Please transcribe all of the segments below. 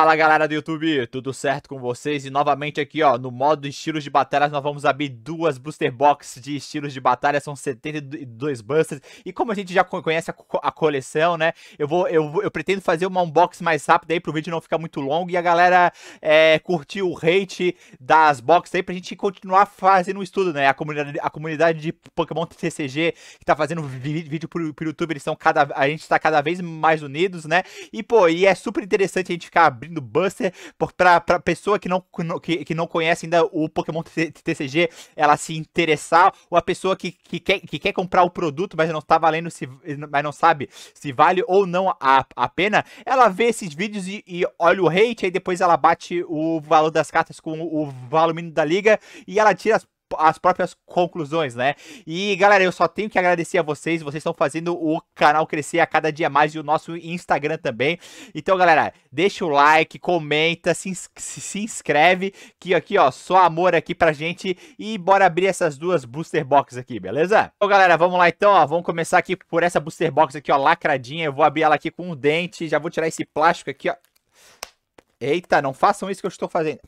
Fala galera do YouTube, tudo certo com vocês? E novamente aqui ó, no modo estilos de batalhas nós vamos abrir duas booster box de estilos de batalha, são 72 busters E como a gente já conhece a, coleção né, eu, vou, eu, eu pretendo fazer uma unboxing mais rápida aí pro vídeo não ficar muito longo E a galera é, curtir o rate das boxes aí pra gente continuar fazendo um estudo né A comunidade, a comunidade de Pokémon TCG que tá fazendo vídeo pro, pro YouTube, eles estão cada, a gente tá cada vez mais unidos né E pô, e é super interessante a gente ficar abrindo do Buster, pra, pra pessoa que não, que, que não conhece ainda o Pokémon TCG, ela se interessar, ou a pessoa que, que, quer, que quer comprar o produto, mas não tá valendo, se, mas não sabe se vale ou não a, a pena, ela vê esses vídeos e, e olha o hate, aí depois ela bate o valor das cartas com o valor mínimo da liga, e ela tira as as próprias conclusões, né? E galera, eu só tenho que agradecer a vocês, vocês estão fazendo o canal crescer a cada dia mais e o nosso Instagram também. Então, galera, deixa o like, comenta, se, se inscreve, que aqui, ó, só amor aqui pra gente e bora abrir essas duas booster boxes aqui, beleza? Então, galera, vamos lá então, ó, vamos começar aqui por essa booster box aqui, ó, lacradinha. Eu vou abrir ela aqui com um dente, já vou tirar esse plástico aqui, ó. Eita, não façam isso que eu estou fazendo.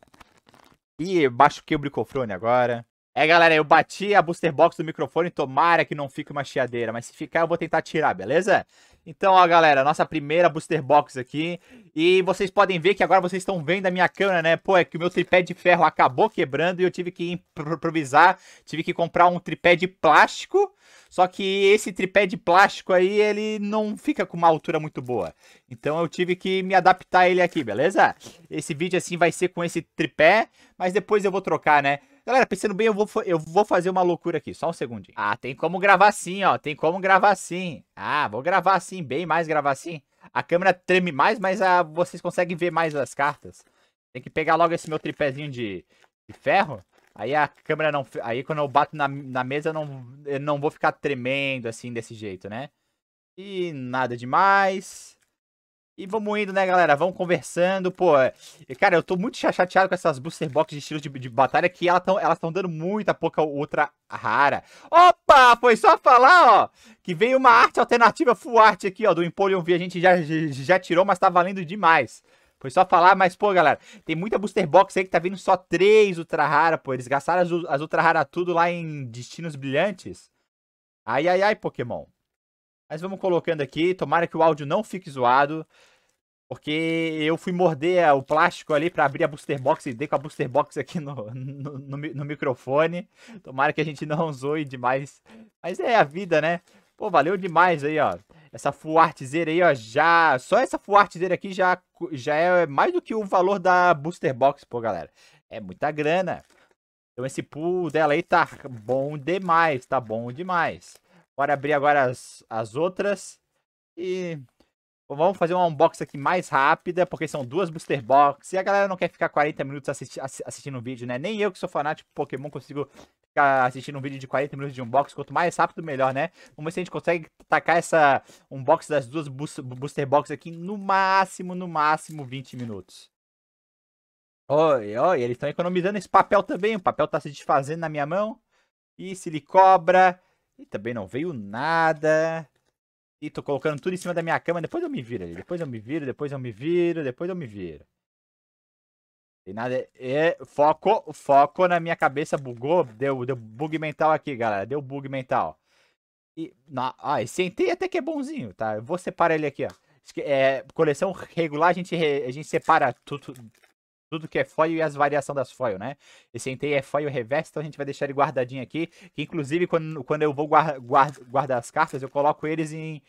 Ih, baixo que o bricofrone agora. É, galera, eu bati a booster box do microfone, tomara que não fique uma chiadeira, mas se ficar eu vou tentar tirar, beleza? Então, ó, galera, nossa primeira booster box aqui, e vocês podem ver que agora vocês estão vendo a minha câmera, né? Pô, é que o meu tripé de ferro acabou quebrando e eu tive que improvisar, tive que comprar um tripé de plástico, só que esse tripé de plástico aí, ele não fica com uma altura muito boa. Então eu tive que me adaptar a ele aqui, beleza? Esse vídeo assim vai ser com esse tripé, mas depois eu vou trocar, né? Galera, pensando bem, eu vou, eu vou fazer uma loucura aqui, só um segundinho. Ah, tem como gravar assim, ó. Tem como gravar assim. Ah, vou gravar assim, bem mais gravar assim. A câmera treme mais, mas a, ah, vocês conseguem ver mais as cartas. Tem que pegar logo esse meu tripézinho de, de ferro. Aí a câmera não. Aí quando eu bato na, na mesa, eu não, eu não vou ficar tremendo assim desse jeito, né? E nada demais. E vamos indo, né, galera? Vamos conversando, pô. É, cara, eu tô muito chateado com essas booster box de estilos de, de batalha que elas estão elas tão dando muita pouca outra rara. Opa! Foi só falar, ó, que veio uma arte alternativa full art aqui, ó, do Empoleon V. A gente já, já tirou, mas tá valendo demais. Foi só falar, mas, pô, galera, tem muita booster box aí que tá vindo só três ultra rara, pô. Eles gastaram as, as ultra rara tudo lá em Destinos Brilhantes. Ai, ai, ai, Pokémon. Mas vamos colocando aqui, tomara que o áudio não fique zoado. Porque eu fui morder é, o plástico ali para abrir a booster box e dei com a booster box aqui no, no, no, no microfone. Tomara que a gente não zoe demais. Mas é a vida, né? Pô, valeu demais aí, ó. Essa fuartezera aí, ó, já... Só essa fuartezera aqui já, já é mais do que o valor da booster box, pô, galera. É muita grana. Então esse pool dela aí tá bom demais, tá bom demais. Bora abrir agora as, as outras e Vamos fazer uma unboxing aqui mais rápida, porque são duas booster box e a galera não quer ficar 40 minutos assisti assistindo um vídeo, né? Nem eu que sou fanático de Pokémon consigo ficar assistindo um vídeo de 40 minutos de unboxing. Quanto mais rápido, melhor, né? Vamos ver se a gente consegue tacar essa unboxing das duas booster box aqui no máximo, no máximo 20 minutos. Oi, oi, eles estão economizando esse papel também. O papel tá se desfazendo na minha mão. E se ele cobra. E também não veio nada. E tô colocando tudo em cima da minha cama, depois eu me viro ali. Depois eu me viro, depois eu me viro, depois eu me viro. Tem nada. É, foco, foco na minha cabeça, bugou. Deu, deu bug mental aqui, galera. Deu bug mental. E, na, ah, esse até que é bonzinho, tá? Eu vou separar ele aqui, ó. É, coleção regular, a gente, re, a gente separa tudo, tudo que é foil e as variações das foil, né? Esse ente é foil reverso, então a gente vai deixar ele guardadinho aqui. Que inclusive quando, quando eu vou guardar as cartas, eu coloco eles em,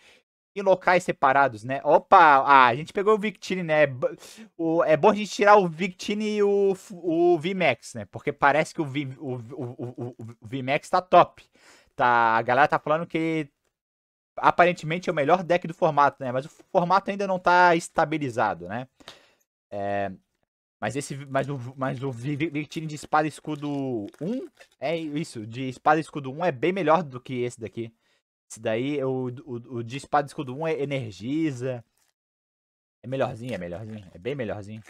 em locais separados, né? Opa! Ah, a gente pegou o Victini, né? O, é bom a gente tirar o Victini e o, o VMAX, né? Porque parece que o, v, o, o, o, o VMAX tá top. Tá, a galera tá falando que aparentemente é o melhor deck do formato, né? Mas o formato ainda não tá estabilizado, né? É, mas esse. Mas o, mas o Victini de espada e escudo 1 é isso. De espada e escudo 1 é bem melhor do que esse daqui. Esse daí, o, o, o de espada e escudo 1 é energiza. É melhorzinho, é melhorzinho. É bem melhorzinho.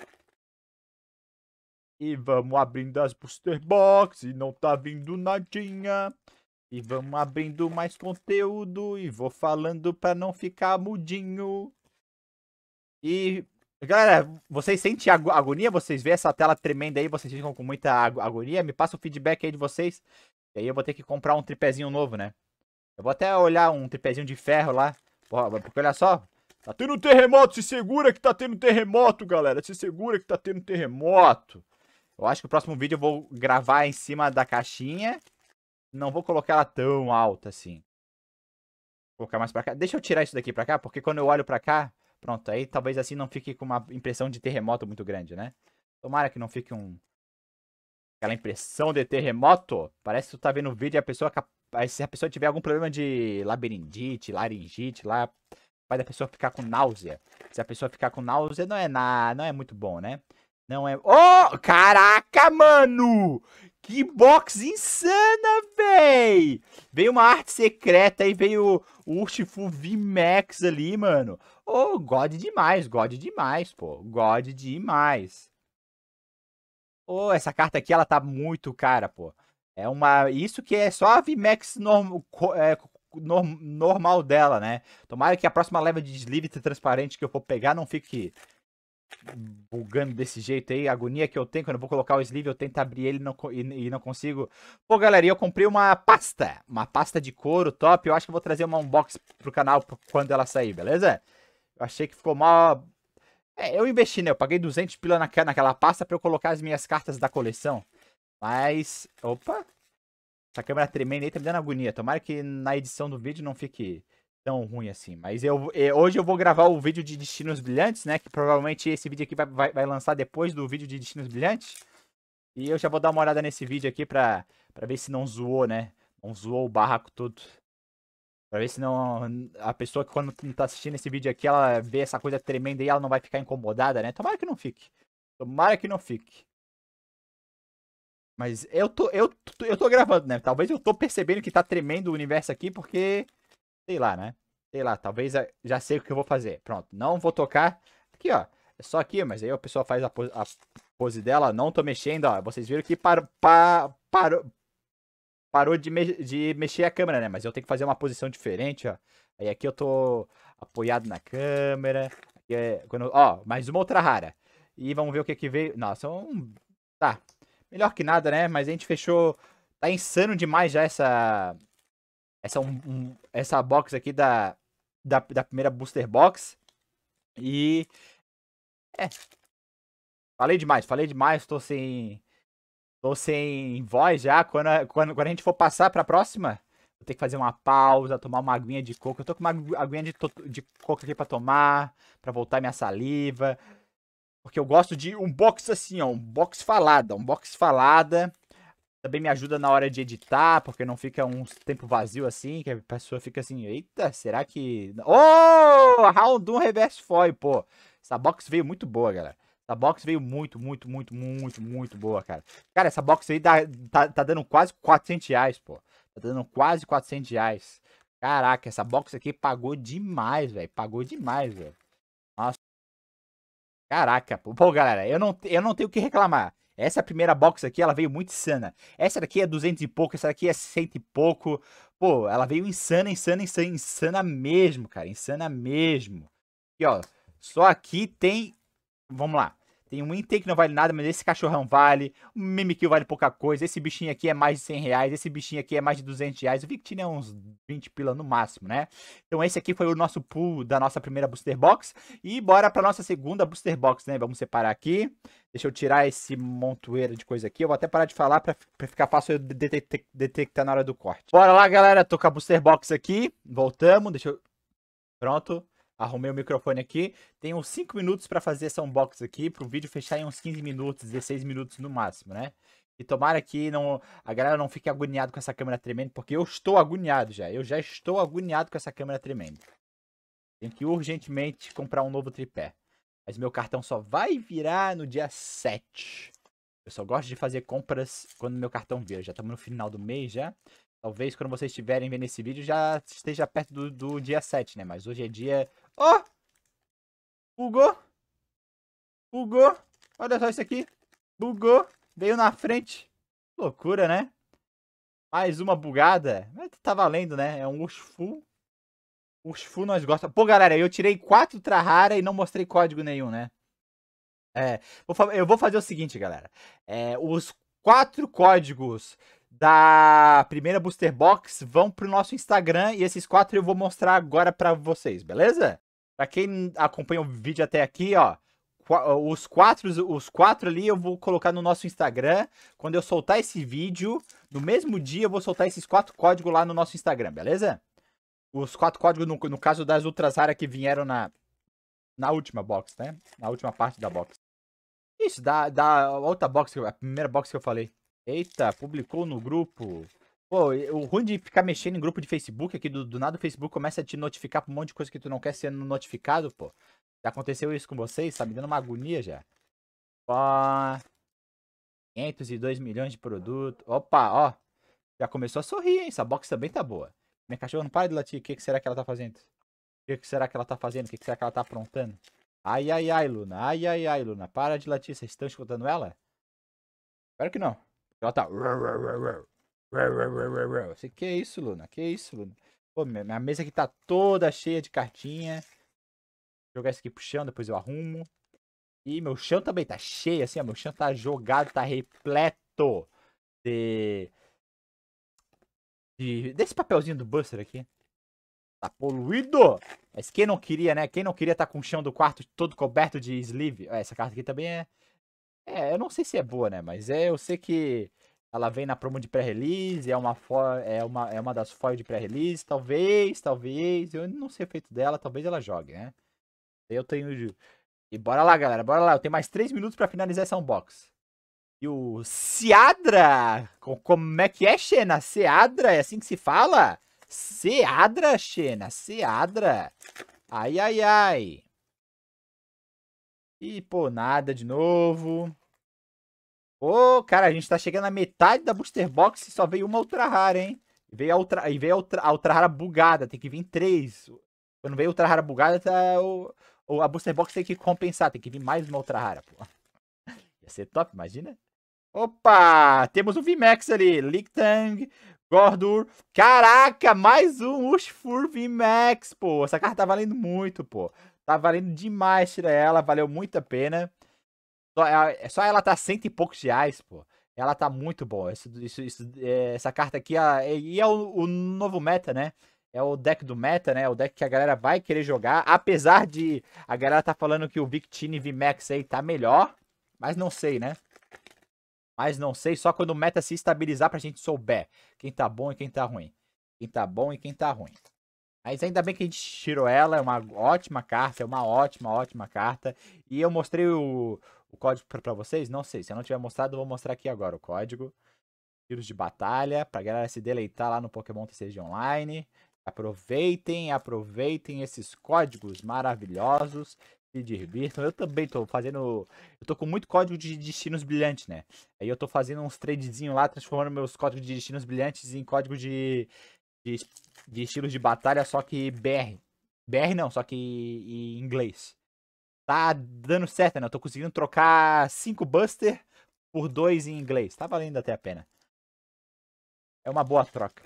E vamos abrindo as booster box e não tá vindo nadinha. E vamos abrindo mais conteúdo e vou falando pra não ficar mudinho. E Galera, vocês sentem agonia? Vocês vê essa tela tremenda aí? Vocês ficam com muita agonia? Me passa o feedback aí de vocês. E aí eu vou ter que comprar um tripézinho novo, né? Eu vou até olhar um tripézinho de ferro lá. Porque olha só. Tá tendo um terremoto. Se segura que tá tendo terremoto, galera. Se segura que tá tendo terremoto. Eu acho que o próximo vídeo eu vou gravar em cima da caixinha. Não vou colocar ela tão alta assim. Vou colocar mais pra cá. Deixa eu tirar isso daqui pra cá, porque quando eu olho pra cá, Pronto, aí talvez assim não fique com uma impressão de terremoto muito grande, né? Tomara que não fique um. Aquela impressão de terremoto. Parece que tu tá vendo o vídeo e a pessoa. Se a pessoa tiver algum problema de labirintite, laringite, lá. Faz a pessoa ficar com náusea. Se a pessoa ficar com náusea, não é na... não é muito bom, né? Não é. Oh! Caraca, mano! Que box insana, véi! Veio uma arte secreta e veio o Urshifu V-Max ali, mano. Ô, oh, God demais, God demais, pô. God demais. Ô, oh, essa carta aqui, ela tá muito cara, pô. É uma... Isso que é só a V-Max é, normal dela, né? Tomara que a próxima leva de sleeve transparente que eu for pegar não fique bugando desse jeito aí, a agonia que eu tenho quando eu vou colocar o sleeve, eu tento abrir ele não, e, e, não consigo. Pô, galera, eu comprei uma pasta, uma pasta de couro top, eu acho que vou trazer uma unbox pro canal quando ela sair, beleza? Eu achei que ficou mal... É, eu investi, né? Eu paguei 200 pila naquela, naquela pasta pra eu colocar as minhas cartas da coleção. Mas... Opa! Essa câmera tremenda aí tá me dando agonia. Tomara que na edição do vídeo não fique tão ruim assim. Mas eu, é, hoje eu vou gravar o vídeo de Destinos Brilhantes, né? Que provavelmente esse vídeo aqui vai, vai, vai, lançar depois do vídeo de Destinos Brilhantes. E eu já vou dar uma olhada nesse vídeo aqui pra, pra ver se não zoou, né? Não zoou o barraco todo. Pra ver se não. A pessoa que quando tá assistindo esse vídeo aqui, ela vê essa coisa tremenda e ela não vai ficar incomodada, né? Tomara que não fique. Tomara que não fique. Mas eu tô, eu, eu tô gravando, né? Talvez eu tô percebendo que tá tremendo o universo aqui, porque sei lá, né? Sei lá, talvez eh, já sei o que eu vou fazer. Pronto, não vou tocar. Aqui, ó. É só aqui, mas aí a pessoa faz a pose, a pose dela, não tô mexendo, ó. Vocês viram que par, par, parou, parou de, me de mexer a câmera, né? Mas eu tenho que fazer uma posição diferente, ó. Aí aqui eu tô apoiado na câmera. É, quando, ó, mais uma outra rara. E vamos ver o que é que veio. Nossa, um... Tá. Melhor que nada, né? Mas a gente fechou... Tá insano demais já essa... Essa, é um, um, essa box aqui da, da, da primeira booster box. E. É. Falei demais, falei demais, tô sem. Tô sem voz já. Quando, a, quando, quando a gente for passar pra próxima, vou ter que fazer uma pausa, tomar uma aguinha de coco. Eu tô com uma aguinha de, de coco aqui pra tomar, pra voltar minha saliva. Porque eu gosto de um box assim, ó. Um box falada. Um box falada. Também me ajuda na hora de editar, porque não fica um tempo vazio assim, que a pessoa fica assim, eita, será que... Oh! Round 1 Reverse Foil, pô! Essa box veio muito boa, galera. Essa box veio muito, muito, muito, muito, muito boa, cara. Cara, essa box aí dá, tá, tá dando quase 400 reais, pô. Tá dando quase 400 reais. Caraca, essa box aqui pagou demais, velho. Pagou demais, velho. Nossa. Caraca, pô, galera, eu não, eu não tenho o que reclamar. Essa primeira box aqui, ela veio muito insana. Essa daqui é 200 e pouco, essa daqui é 100 e pouco. Pô, ela veio insana, insana, insana, insana mesmo, cara. Insana mesmo. E, ó, só aqui tem... Vamos lá. Tem um intake que não vale nada, mas esse cachorrão vale. O Mimikyu vale pouca coisa. Esse bichinho aqui é mais de 100 reais. Esse bichinho aqui é mais de 200 reais. O Victin é uns 20 pila no máximo, né? Então esse aqui foi o nosso pool da nossa primeira booster box. E bora pra nossa segunda booster box, né? Vamos separar aqui. Deixa eu tirar esse montoeiro de coisa aqui. Eu vou até parar de falar pra, pra ficar fácil eu detectar, detectar na hora do corte. Bora lá, galera. Tô com a booster box aqui. Voltamos. Deixa eu... Pronto. Arrumei o microfone aqui. Tenho 5 minutos para fazer essa unboxing aqui, para o vídeo fechar em uns 15 minutos, 16 minutos no máximo, né? E tomara que não, a galera não fique agoniado com essa câmera tremendo, porque eu estou agoniado já. Eu já estou agoniado com essa câmera tremendo. Tenho que urgentemente comprar um novo tripé. Mas meu cartão só vai virar no dia 7. Eu só gosto de fazer compras quando meu cartão vira. Já estamos no final do mês já. Talvez quando vocês estiverem vendo esse vídeo já esteja perto do, do dia 7, né? Mas hoje é dia Ó! Oh! Bugou. Bugou. Olha só isso aqui. Bugou. Veio na frente. Loucura, né? Mais uma bugada. Mas tá valendo, né? É um Ushfu. Ushfu nós gostamos. Pô, galera, eu tirei quatro Trahara e não mostrei código nenhum, né? É, eu vou fazer o seguinte, galera. É, os quatro códigos da primeira Booster Box vão pro nosso Instagram e esses quatro eu vou mostrar agora para vocês, beleza? Pra quem acompanha o vídeo até aqui, ó, os quatro, os quatro ali eu vou colocar no nosso Instagram. Quando eu soltar esse vídeo, no mesmo dia eu vou soltar esses quatro códigos lá no nosso Instagram, beleza? Os quatro códigos, no, no caso das Ultras Rara que vieram na, na última box, né? Na última parte da box. Isso, da, da outra box, a primeira box que eu falei. Eita, publicou no grupo. Pô, o ruim de ficar mexendo em grupo de Facebook é do, do nada o Facebook começa a te notificar por um monte de coisa que tu não quer sendo notificado, pô. Já aconteceu isso com vocês? Tá me dando uma agonia já. Ó. 502 milhões de produto Opa, ó. Já começou a sorrir, hein? Essa box também tá boa. Minha cachorra não para de latir. O que, que será que ela tá fazendo? O que, será que ela tá fazendo? O que, será que ela tá aprontando? Ai, ai, ai, Luna. Ai, ai, ai, Luna. Para de latir. Vocês estão escutando ela? Espero que não. Ela tá... Você, que é isso, Luna? Que é isso, Luna? Pô, minha mesa aqui tá toda cheia de cartinha. Vou jogar isso aqui pro chão, depois eu arrumo. E meu chão também tá cheio, assim, ó, meu chão tá jogado, tá repleto de... de... Desse papelzinho do Buster aqui. Tá poluído! Mas quem não queria, né? Quem não queria tá com o chão do quarto todo coberto de sleeve? Essa carta aqui também é... É, eu não sei se é boa, né? Mas é, eu sei que ela vem na promo de pré-release, é uma, é, uma, é uma das foil de pré-release, talvez, talvez. Eu não sei o efeito dela, talvez ela jogue, né? Eu tenho. E bora lá, galera, bora lá. Eu tenho mais 3 minutos para finalizar essa unbox. E o Seadra! Como é que é, Xena? Seadra? É assim que se fala? Seadra, Xena, Seadra. Ai, ai, ai. E, pô, nada de novo. Ô, oh, cara, a gente tá chegando na metade da Booster Box e só veio uma Ultra Rara, hein? E veio a Ultra, e veio a Ultra, a ultra Rara bugada, tem que vir três. Quando veio a Ultra Rara bugada, tá, o, o, a Booster Box tem que compensar, tem que vir mais uma Ultra Rara, pô. Ia ser top, imagina. Opa, temos um VMAX ali, Lictang, Gordur. Caraca, mais um Ushfur VMAX, pô. Essa carta tá valendo muito, pô. Tá valendo demais tirar ela, valeu muito a pena. Só, é, só ela tá cento e poucos reais, pô. Ela tá muito boa. Isso, isso, isso, é, essa carta aqui é, e é o, o, novo meta, né? É o deck do meta, né? É o deck que a galera vai querer jogar. Apesar de a galera tá falando que o Victini Max aí tá melhor. Mas não sei, né? Mas não sei, só quando o meta se estabilizar pra gente souber quem tá bom e quem tá ruim. Quem tá bom e quem tá ruim. Mas ainda bem que a gente tirou ela, é uma ótima carta, é uma ótima, ótima carta. E eu mostrei o, o código para vocês? Não sei. Se eu não tiver mostrado, eu vou mostrar aqui agora o código. Tiros de batalha, pra galera se deleitar lá no Pokémon TCG Online. Aproveitem, aproveitem esses códigos maravilhosos. Se divirtam. Eu também tô fazendo. Eu tô com muito código de destinos brilhantes, né? Aí eu tô fazendo uns tradezinhos lá, transformando meus códigos de destinos brilhantes em código de, de, de estilos de batalha, só que BR. BR não, só que em inglês tá dando certo, né? Eu tô conseguindo trocar 5 Buster por 2 em inglês. Tá valendo até a pena. É uma boa troca.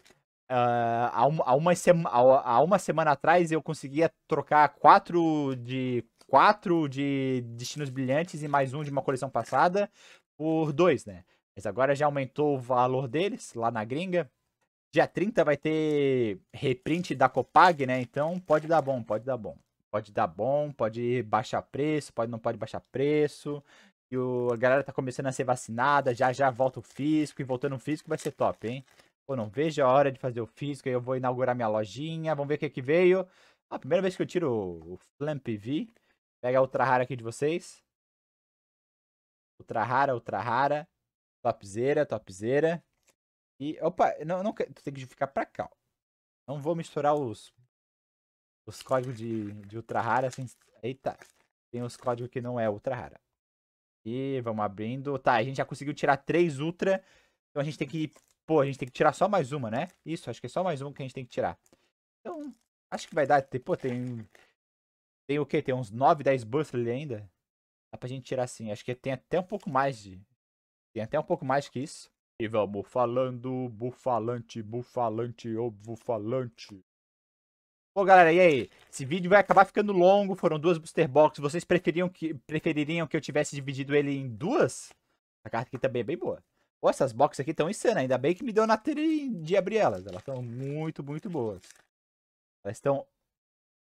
Uh, há, uma, há, uma sema, há, uma semana atrás eu conseguia trocar 4 de, quatro de Destinos Brilhantes e mais um de uma coleção passada por 2, né? Mas agora já aumentou o valor deles lá na gringa. Dia 30 vai ter reprint da Copag, né? Então pode dar bom, pode dar bom pode dar bom, pode baixar preço, pode não pode baixar preço. E o, a galera tá começando a ser vacinada, já já volta o físico, e voltando o físico vai ser top, hein? Pô, não vejo a hora de fazer o físico, aí eu vou inaugurar minha lojinha, vamos ver o que é que veio. Ah, a primeira vez que eu tiro o, o Flamp V, pega a Ultra Rara aqui de vocês. Ultra Rara, Ultra Rara, topzera, topzera. E, opa, não, não, tem que ficar pra cá, ó. Não vou misturar os os códigos de, de ultra rara. Assim, eita, tem os códigos que não é ultra rara. E vamos abrindo. Tá, a gente já conseguiu tirar três ultra. Então a gente tem que. Pô, a gente tem que tirar só mais uma, né? Isso, acho que é só mais uma que a gente tem que tirar. Então, acho que vai dar. Pô, tem. Tem o quê? Tem uns 9, 10 bursts ali ainda. Dá pra gente tirar assim. Acho que tem até um pouco mais de. Tem até um pouco mais que isso. E vamos falando, bufalante, bufalante, ô bufalante. Pô, galera, e aí? Esse vídeo vai acabar ficando longo, foram duas booster boxes. Vocês preferiam que, prefeririam que eu tivesse dividido ele em duas? Essa carta aqui também é bem boa. Pô, essas boxes aqui estão insanas. Ainda bem que me deu na telha de abrir elas. Elas estão muito, muito boas. Elas estão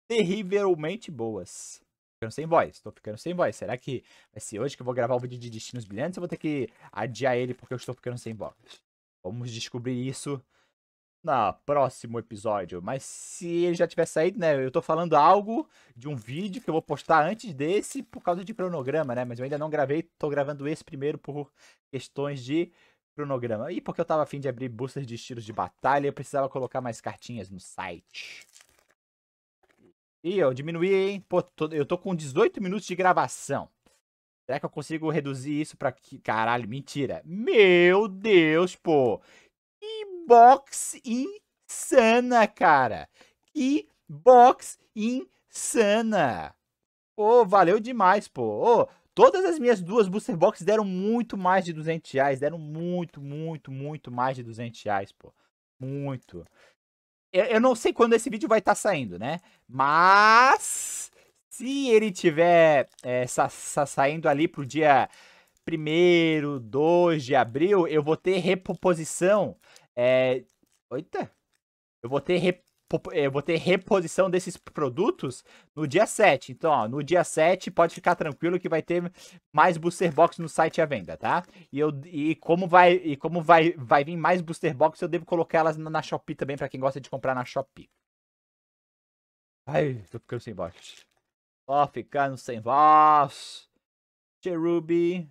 terrivelmente boas. Ficando sem voz, estou ficando sem voz. Será que vai ser hoje que eu vou gravar o vídeo de Destinos Brilhantes ou vou ter que adiar ele porque eu estou ficando sem voz? Vamos descobrir isso no próximo episódio. Mas se ele já tiver saído, né? Eu tô falando algo de um vídeo que eu vou postar antes desse por causa de cronograma, né? Mas eu ainda não gravei, tô gravando esse primeiro por questões de cronograma. E porque eu tava afim de abrir boosters de estilos de batalha, eu precisava colocar mais cartinhas no site. E eu diminuí, hein? Pô, tô, eu tô com 18 minutos de gravação. Será que eu consigo reduzir isso pra que. Caralho, mentira. Meu Deus, pô box insana, cara. Que box insana. Pô, valeu demais, pô. todas as minhas duas booster box deram muito mais de 200 reais. Deram muito, muito, muito mais de 200 reais, pô. Muito. Eu, eu não sei quando esse vídeo vai estar tá saindo, né? Mas... Se ele tiver é, sa sa saindo ali pro dia 1 2 de abril, eu vou ter reposição é... Oita! Eu vou ter rep é, eu vou ter reposição desses produtos no dia 7. Então, ó, no dia 7 pode ficar tranquilo que vai ter mais booster box no site à venda, tá? E, eu, e como vai e como vai vai vir mais booster box, eu devo colocar elas na Shopee também para quem gosta de comprar na Shopee. Ai, tô ficando sem voz. Tô ficando sem voz. Cherubi.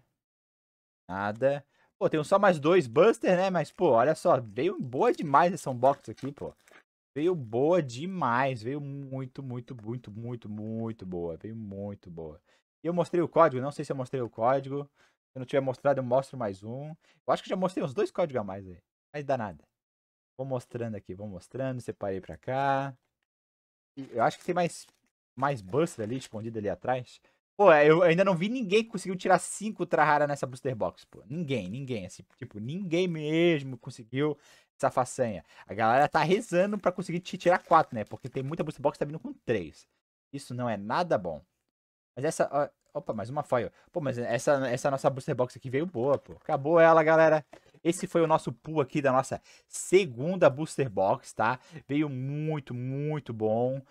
Nada. Pô, tem só mais dois Buster, né? Mas, pô, olha só, veio boa demais essa unbox aqui, pô. Veio boa demais, veio muito, muito, muito, muito, muito boa. Veio muito boa. E eu mostrei o código, não sei se eu mostrei o código. Se eu não tiver mostrado, eu mostro mais um. Eu acho que já mostrei uns dois códigos a mais aí. Mas dá nada. Vou mostrando aqui, vou mostrando, separei pra cá. Eu acho que tem mais, mais Buster ali, escondido ali atrás. Pô, eu ainda não vi ninguém que conseguiu tirar cinco Trahara nessa booster box, pô. Ninguém, ninguém, assim. Tipo, ninguém mesmo conseguiu essa façanha. A galera tá rezando para conseguir te tirar quatro, né? Porque tem muita booster box que tá vindo com três. Isso não é nada bom. Mas essa... Ó, opa, mais uma foil. Pô, mas essa, essa nossa booster box aqui veio boa, pô. Acabou ela, galera. Esse foi o nosso pool aqui da nossa segunda booster box, tá? Veio muito, muito bom.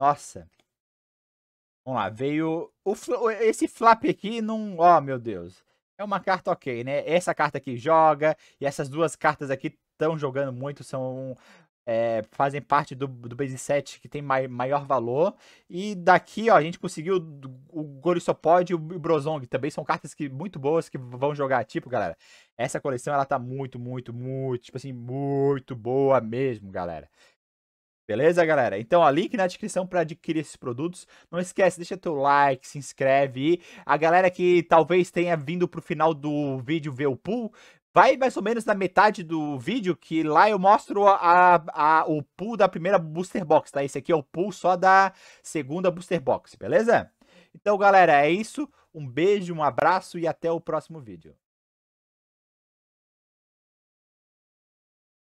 Nossa, Vamos lá, veio. O, esse flap aqui não. Ó, oh, meu Deus. É uma carta ok, né? Essa carta aqui joga, e essas duas cartas aqui estão jogando muito, são. É, fazem parte do, do base set que tem mai, maior valor. E daqui, ó, a gente conseguiu o, o Gorisopod e o Brozong. Também são cartas que muito boas que vão jogar. Tipo, galera, essa coleção ela tá muito, muito, muito, tipo assim, muito boa mesmo, galera. Beleza, galera? Então, ó, link na descrição para adquirir esses produtos. Não esquece, deixa teu like, se inscreve. a galera que talvez tenha vindo pro final do vídeo ver o pool, vai mais ou menos na metade do vídeo, que lá eu mostro a, a, o pool da primeira booster box, tá? Esse aqui é o pool só da segunda booster box, beleza? Então, galera, é isso. Um beijo, um abraço e até o próximo vídeo.